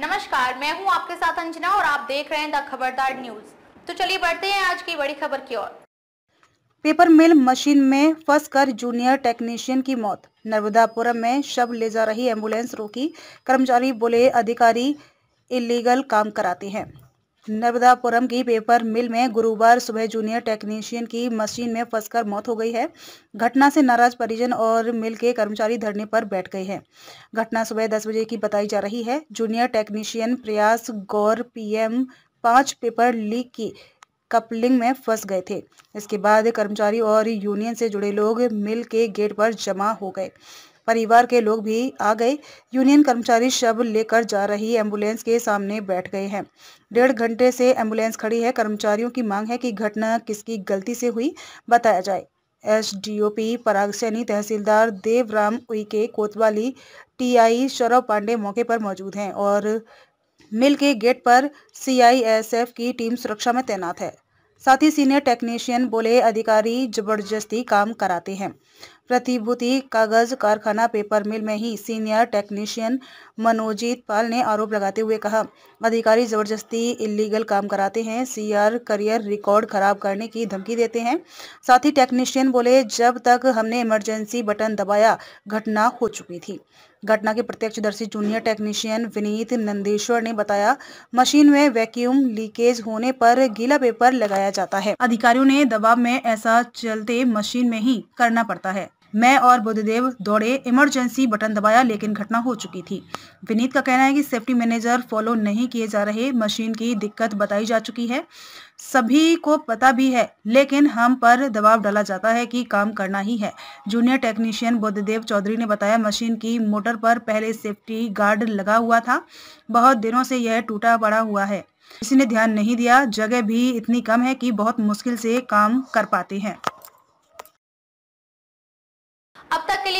नमस्कार मैं हूं आपके साथ अंजना और आप देख रहे हैं द खबरदार न्यूज तो चलिए बढ़ते हैं आज की बड़ी खबर की ओर पेपर मिल मशीन में फंस कर जूनियर टेक्नीशियन की मौत नर्मदापुरम में शव ले जा रही एम्बुलेंस रोकी कर्मचारी बोले अधिकारी इलीगल काम कराते हैं नर्मदापुरम की पेपर मिल में गुरुवार सुबह जूनियर टेक्नीशियन की मशीन में फंसकर मौत हो गई है घटना से नाराज परिजन और मिल के कर्मचारी धरने पर बैठ गए हैं घटना सुबह दस बजे की बताई जा रही है junior technician Prayas Gaur PM पांच पेपर लीक की कपलिंग में फंस गए थे इसके बाद कर्मचारी और यूनियन से जुड़े लोग मिल के गेट पर जमा हो गए परिवार के लोग भी आ गए यूनियन कर्मचारी शव लेकर जा रही एम्बुलेंस के सामने बैठ गए हैं डेढ़ घंटे से एम्बुलेंस खड़ी है कर्मचारियों की मांग है कि घटना किसकी गलती से हुई बताया जाए एसडीओपी पराग सैनी तहसीलदार देवराम उइके कोतवाली टीआई सौरभ पांडे मौके पर मौजूद हैं और मिल के गेट पर सीआईएसएफ की टीम सुरक्षा में तैनात है साथ ही सीनियर टेक्नीशियन बोले अधिकारी जबरदस्ती काम कराते हैं प्रतिभूति कागज कारखाना पेपर मिल में ही सीनियर टेक्नीशियन मनोजीत पाल ने आरोप लगाते हुए कहा अधिकारी जबरदस्ती इलीगल काम कराते हैं सीआर करियर रिकॉर्ड खराब करने की धमकी देते हैं साथ ही टेक्नीशियन बोले जब तक हमने इमरजेंसी बटन दबाया घटना हो चुकी थी घटना के प्रत्यक्षदर्शी जूनियर टेक्नीशियन विनीत नंदेश्वर ने बताया मशीन में वैक्यूम लीकेज होने पर गीला पेपर लगाया जाता है अधिकारियों ने दबाव में ऐसा चलते मशीन में ही करना पड़ता है मैं और बुद्धदेव दौड़े इमरजेंसी बटन दबाया लेकिन घटना हो चुकी थी विनीत का कहना है कि सेफ्टी मैनेजर फॉलो नहीं किए जा रहे मशीन की दिक्कत बताई जा चुकी है सभी को पता भी है लेकिन हम पर दबाव डाला जाता है कि काम करना ही है जूनियर टेक्नीशियन बुद्धदेव चौधरी ने बताया मशीन की मोटर पर पहले सेफ्टी गार्ड लगा हुआ था बहुत दिनों से यह टूटा पड़ा हुआ है किसी ने ध्यान नहीं दिया जगह भी इतनी कम है कि बहुत मुश्किल से काम कर पाते हैं